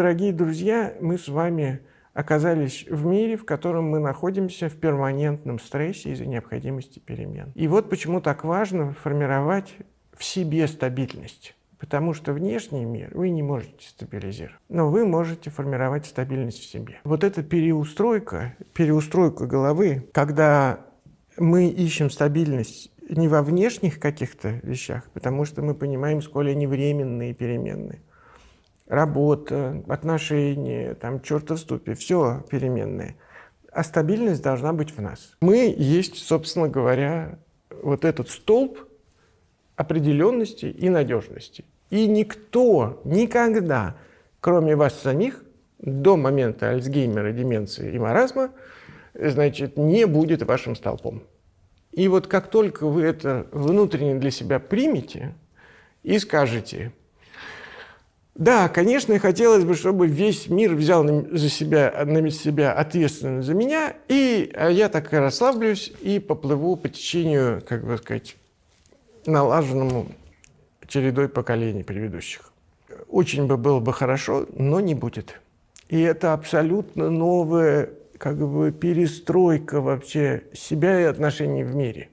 Дорогие друзья, мы с вами оказались в мире, в котором мы находимся в перманентном стрессе из-за необходимости перемен. И вот почему так важно формировать в себе стабильность. Потому что внешний мир вы не можете стабилизировать, но вы можете формировать стабильность в себе. Вот эта переустройка, переустройка головы, когда мы ищем стабильность не во внешних каких-то вещах, потому что мы понимаем, сколь они временные и переменные, работа, отношения, там, черта в ступе, все переменные. А стабильность должна быть в нас. Мы есть, собственно говоря, вот этот столб определенности и надежности. И никто никогда, кроме вас самих, до момента Альцгеймера, деменции и маразма, значит, не будет вашим столпом. И вот как только вы это внутренне для себя примете и скажете – да, конечно, хотелось бы, чтобы весь мир взял за себя, на себя ответственность за меня, и а, я так и расслаблюсь и поплыву по течению, как бы сказать, налаженному чередой поколений предыдущих. Очень бы было бы хорошо, но не будет. И это абсолютно новая как бы перестройка вообще себя и отношений в мире.